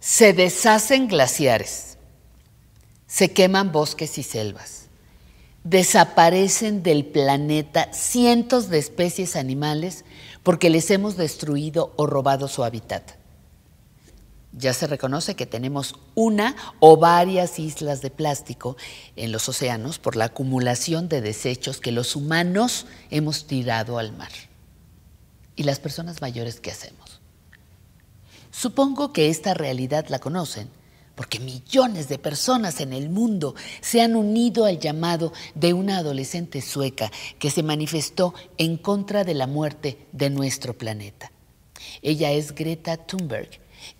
Se deshacen glaciares, se queman bosques y selvas, desaparecen del planeta cientos de especies animales porque les hemos destruido o robado su hábitat. Ya se reconoce que tenemos una o varias islas de plástico en los océanos por la acumulación de desechos que los humanos hemos tirado al mar. ¿Y las personas mayores qué hacemos? Supongo que esta realidad la conocen, porque millones de personas en el mundo se han unido al llamado de una adolescente sueca que se manifestó en contra de la muerte de nuestro planeta. Ella es Greta Thunberg,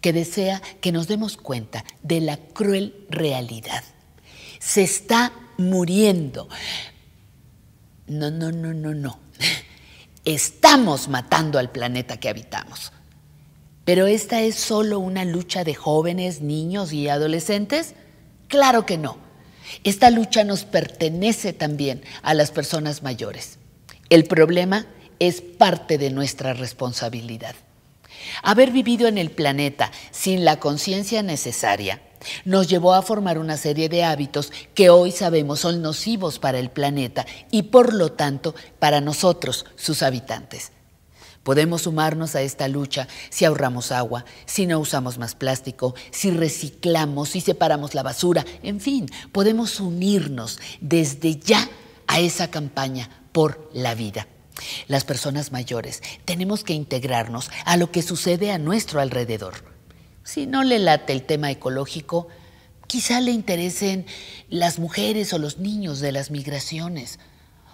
que desea que nos demos cuenta de la cruel realidad. Se está muriendo. No, no, no, no, no. Estamos matando al planeta que habitamos. ¿Pero esta es solo una lucha de jóvenes, niños y adolescentes? Claro que no. Esta lucha nos pertenece también a las personas mayores. El problema es parte de nuestra responsabilidad. Haber vivido en el planeta sin la conciencia necesaria nos llevó a formar una serie de hábitos que hoy sabemos son nocivos para el planeta y por lo tanto para nosotros, sus habitantes. Podemos sumarnos a esta lucha si ahorramos agua, si no usamos más plástico, si reciclamos, si separamos la basura, en fin, podemos unirnos desde ya a esa campaña por la vida. Las personas mayores tenemos que integrarnos a lo que sucede a nuestro alrededor. Si no le late el tema ecológico, quizá le interesen las mujeres o los niños de las migraciones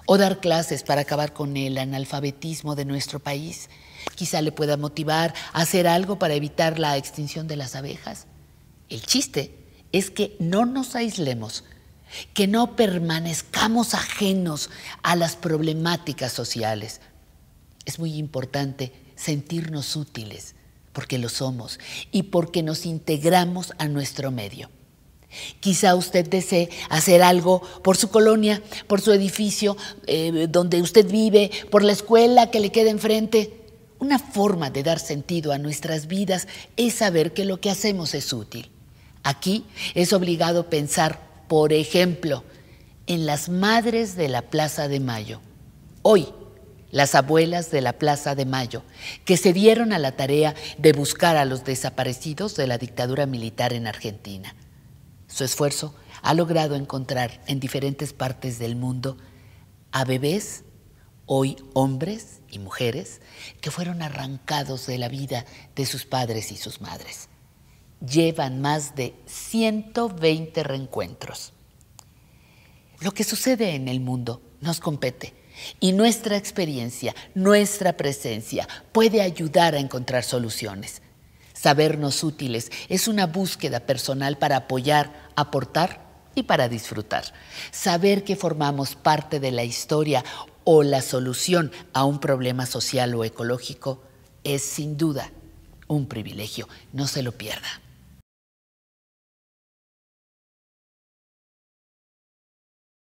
o dar clases para acabar con el analfabetismo de nuestro país. Quizá le pueda motivar a hacer algo para evitar la extinción de las abejas. El chiste es que no nos aislemos, que no permanezcamos ajenos a las problemáticas sociales. Es muy importante sentirnos útiles, porque lo somos y porque nos integramos a nuestro medio. Quizá usted desee hacer algo por su colonia, por su edificio, eh, donde usted vive, por la escuela que le queda enfrente. Una forma de dar sentido a nuestras vidas es saber que lo que hacemos es útil. Aquí es obligado pensar, por ejemplo, en las madres de la Plaza de Mayo. Hoy, las abuelas de la Plaza de Mayo, que se dieron a la tarea de buscar a los desaparecidos de la dictadura militar en Argentina su esfuerzo, ha logrado encontrar en diferentes partes del mundo a bebés, hoy hombres y mujeres, que fueron arrancados de la vida de sus padres y sus madres. Llevan más de 120 reencuentros. Lo que sucede en el mundo nos compete y nuestra experiencia, nuestra presencia puede ayudar a encontrar soluciones sabernos útiles. Es una búsqueda personal para apoyar, aportar y para disfrutar. Saber que formamos parte de la historia o la solución a un problema social o ecológico es sin duda un privilegio. No se lo pierda.